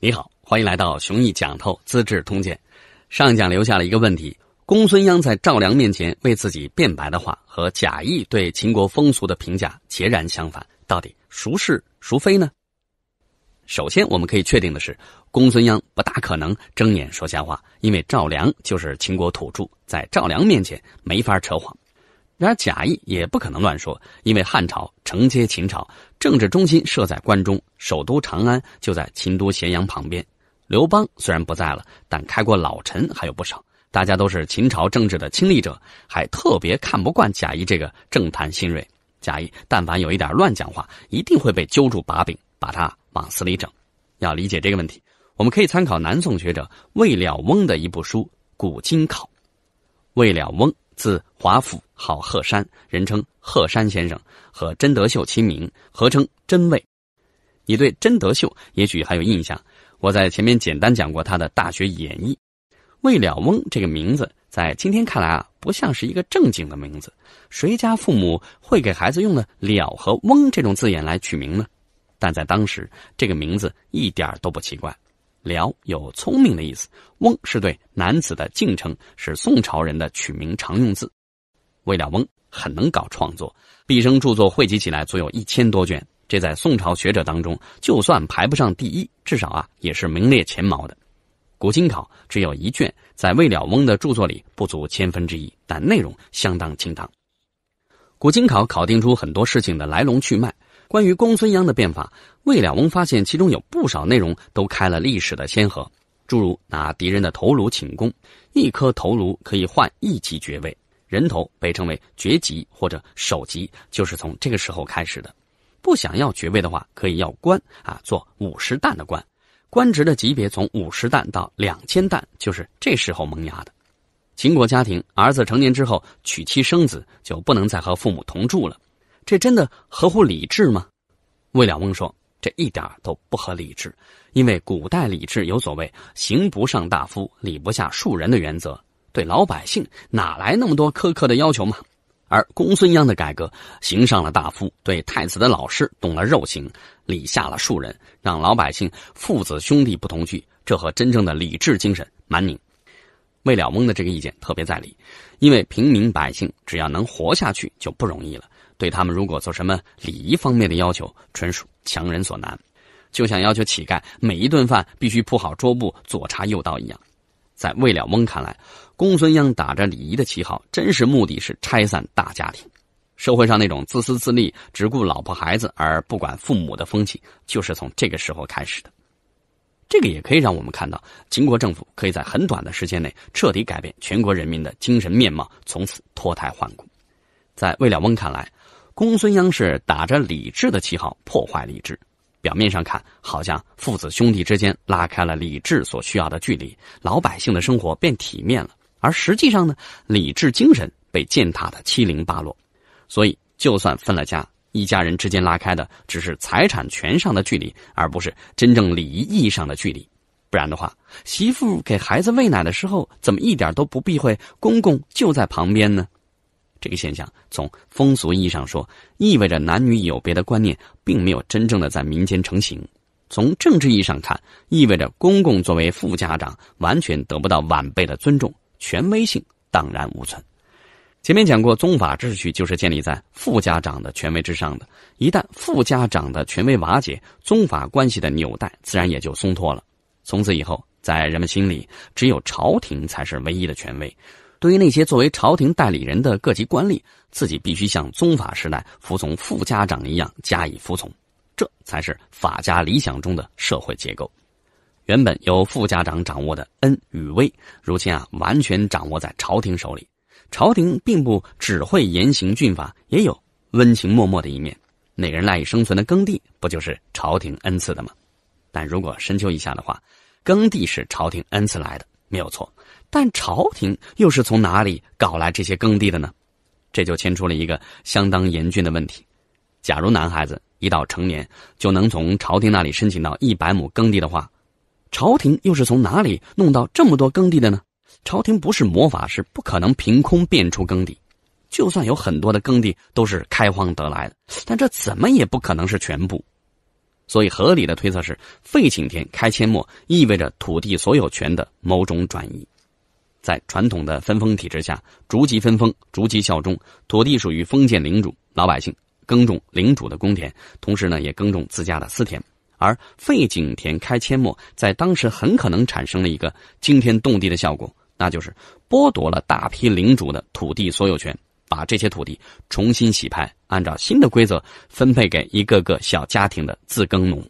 你好，欢迎来到《熊毅讲透资治通鉴》。上讲留下了一个问题：公孙鞅在赵良面前为自己辩白的话，和贾谊对秦国风俗的评价截然相反，到底孰是孰非呢？首先，我们可以确定的是，公孙鞅不大可能睁眼说瞎话，因为赵良就是秦国土著，在赵良面前没法扯谎。然而，贾谊也不可能乱说，因为汉朝承接秦朝，政治中心设在关中，首都长安就在秦都咸阳旁边。刘邦虽然不在了，但开国老臣还有不少，大家都是秦朝政治的亲历者，还特别看不惯贾谊这个政坛新锐。贾谊但凡有一点乱讲话，一定会被揪住把柄，把他往死里整。要理解这个问题，我们可以参考南宋学者魏了翁的一部书《古今考》。魏了翁字华甫。郝鹤山，人称鹤山先生，和甄德秀齐名，合称甄卫。你对甄德秀也许还有印象，我在前面简单讲过他的《大学演义》。魏了翁这个名字，在今天看来啊，不像是一个正经的名字。谁家父母会给孩子用了“了”和“翁”这种字眼来取名呢？但在当时，这个名字一点都不奇怪。“了”有聪明的意思，“翁”是对男子的敬称，是宋朝人的取名常用字。未了翁很能搞创作，毕生著作汇集起来足有一千多卷。这在宋朝学者当中，就算排不上第一，至少啊也是名列前茅的。《古今考》只有一卷，在未了翁的著作里不足千分之一，但内容相当精当。《古今考》考定出很多事情的来龙去脉。关于公孙鞅的变法，未了翁发现其中有不少内容都开了历史的先河，诸如拿敌人的头颅请功，一颗头颅可以换一级爵位。人头被称为爵级或者首级，就是从这个时候开始的。不想要爵位的话，可以要官啊，做五十担的官。官职的级别从五十担到两千担，就是这时候萌芽的。秦国家庭，儿子成年之后娶妻生子，就不能再和父母同住了，这真的合乎礼制吗？魏了翁说，这一点都不合礼制，因为古代礼制有所谓“刑不上大夫，礼不下庶人”的原则。对老百姓哪来那么多苛刻的要求嘛？而公孙鞅的改革，刑上了大夫，对太子的老师动了肉刑，礼下了庶人，让老百姓父子兄弟不同居，这和真正的礼制精神蛮拧。魏了翁的这个意见特别在理，因为平民百姓只要能活下去就不容易了，对他们如果做什么礼仪方面的要求，纯属强人所难，就像要求乞丐每一顿饭必须铺好桌布、左插右刀一样。在魏了翁看来，公孙鞅打着礼仪的旗号，真实目的是拆散大家庭。社会上那种自私自利、只顾老婆孩子而不管父母的风气，就是从这个时候开始的。这个也可以让我们看到，秦国政府可以在很短的时间内彻底改变全国人民的精神面貌，从此脱胎换骨。在魏了翁看来，公孙鞅是打着礼智的旗号破坏礼智，表面上看，好像父子兄弟之间拉开了理智所需要的距离，老百姓的生活变体面了。而实际上呢，理智精神被践踏的七零八落。所以，就算分了家，一家人之间拉开的只是财产权上的距离，而不是真正礼仪意义上的距离。不然的话，媳妇给孩子喂奶的时候，怎么一点都不避讳公公就在旁边呢？这个现象，从风俗意义上说，意味着男女有别的观念并没有真正的在民间成型；从政治意义上看，意味着公公作为副家长完全得不到晚辈的尊重，权威性荡然无存。前面讲过，宗法秩序就是建立在副家长的权威之上的，一旦副家长的权威瓦解，宗法关系的纽带自然也就松脱了。从此以后，在人们心里，只有朝廷才是唯一的权威。对于那些作为朝廷代理人的各级官吏，自己必须像宗法时代服从副家长一样加以服从，这才是法家理想中的社会结构。原本由副家长掌握的恩与威，如今啊完全掌握在朝廷手里。朝廷并不只会严刑峻法，也有温情脉脉的一面。个人赖以生存的耕地，不就是朝廷恩赐的吗？但如果深究一下的话，耕地是朝廷恩赐来的，没有错。但朝廷又是从哪里搞来这些耕地的呢？这就牵出了一个相当严峻的问题：假如男孩子一到成年就能从朝廷那里申请到一百亩耕地的话，朝廷又是从哪里弄到这么多耕地的呢？朝廷不是魔法，是不可能凭空变出耕地。就算有很多的耕地都是开荒得来的，但这怎么也不可能是全部。所以，合理的推测是，废井田、开阡陌，意味着土地所有权的某种转移。在传统的分封体制下，逐级分封，逐级效忠，土地属于封建领主，老百姓耕种领主的公田，同时呢，也耕种自家的私田。而废井田开阡陌，在当时很可能产生了一个惊天动地的效果，那就是剥夺了大批领主的土地所有权，把这些土地重新洗牌，按照新的规则分配给一个个小家庭的自耕农。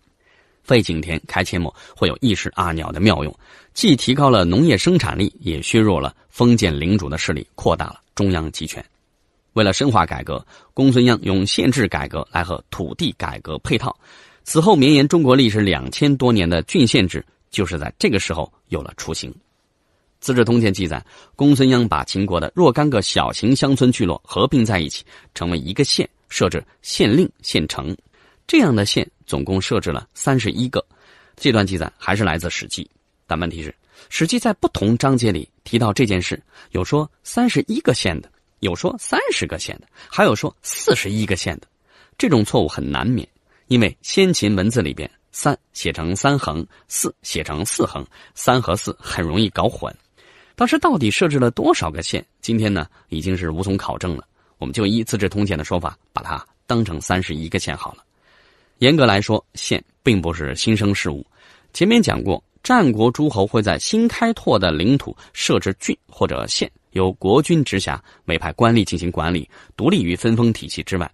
废井田，开阡陌，会有一石二鸟的妙用，既提高了农业生产力，也削弱了封建领主的势力，扩大了中央集权。为了深化改革，公孙鞅用县制改革来和土地改革配套。此后绵延中国历史两千多年的郡县制，就是在这个时候有了雏形。《资治通鉴》记载，公孙鞅把秦国的若干个小型乡村聚落合并在一起，成为一个县，设置县令、县城。这样的县总共设置了三十一个，这段记载还是来自《史记》，但问题是，《史记》在不同章节里提到这件事，有说三十一个县的，有说三十个县的，还有说四十一个县的。这种错误很难免，因为先秦文字里边“三”写成三横，“四”写成四横，“三”和“四”很容易搞混。当时到底设置了多少个县？今天呢，已经是无从考证了。我们就依《资治通鉴》的说法，把它当成三十一个县好了。严格来说，县并不是新生事物。前面讲过，战国诸侯会在新开拓的领土设置郡或者县，由国君直辖，委派官吏进行管理，独立于分封体系之外。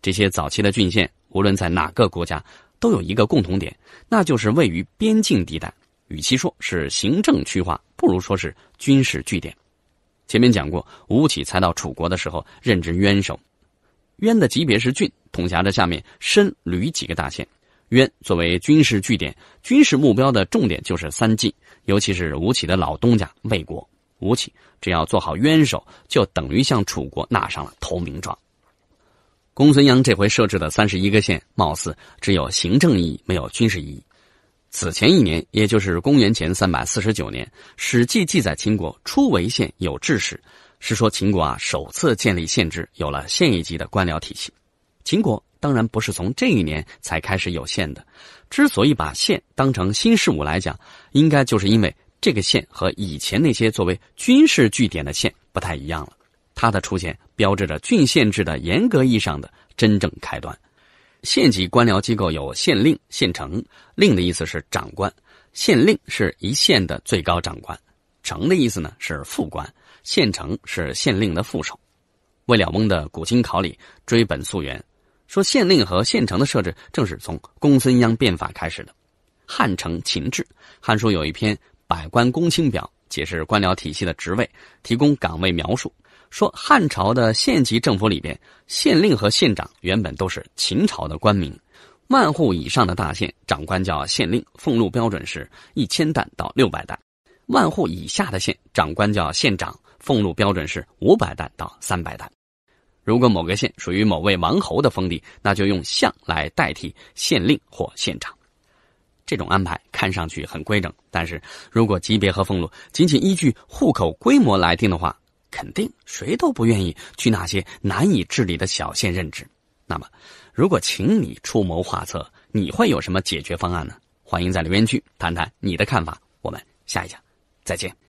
这些早期的郡县，无论在哪个国家，都有一个共同点，那就是位于边境地带。与其说是行政区划，不如说是军事据点。前面讲过，吴起才到楚国的时候，任职冤守，冤的级别是郡。统辖着下面申、吕几个大县，渊作为军事据点，军事目标的重点就是三晋，尤其是吴起的老东家魏国。吴起只要做好冤守，就等于向楚国纳上了投名状。公孙鞅这回设置的三十一个县，貌似只有行政意义，没有军事意义。此前一年，也就是公元前三百四十九年，《史记》记载秦国初为县有制史，是说秦国啊首次建立县制，有了县一级的官僚体系。秦国当然不是从这一年才开始有县的，之所以把县当成新事物来讲，应该就是因为这个县和以前那些作为军事据点的县不太一样了。它的出现标志着郡县制的严格意义上的真正开端。县级官僚机构有县令、县丞。令的意思是长官，县令是一县的最高长官；丞的意思呢是副官，县丞是县令的副手。魏了翁的《古今考》里追本溯源。说县令和县城的设置正是从公孙鞅变法开始的，汉承秦制，《汉书》有一篇《百官公卿表》，解释官僚体系的职位，提供岗位描述。说汉朝的县级政府里边，县令和县长原本都是秦朝的官名。万户以上的大县，长官叫县令，俸禄标准是一千担到六百担；万户以下的县，长官叫县长，俸禄标准是五百担到三百担。如果某个县属于某位王侯的封地，那就用相来代替县令或县长。这种安排看上去很规整，但是如果级别和俸禄仅仅依据户口规模来定的话，肯定谁都不愿意去那些难以治理的小县任职。那么，如果请你出谋划策，你会有什么解决方案呢？欢迎在留言区谈谈你的看法。我们下一讲再见。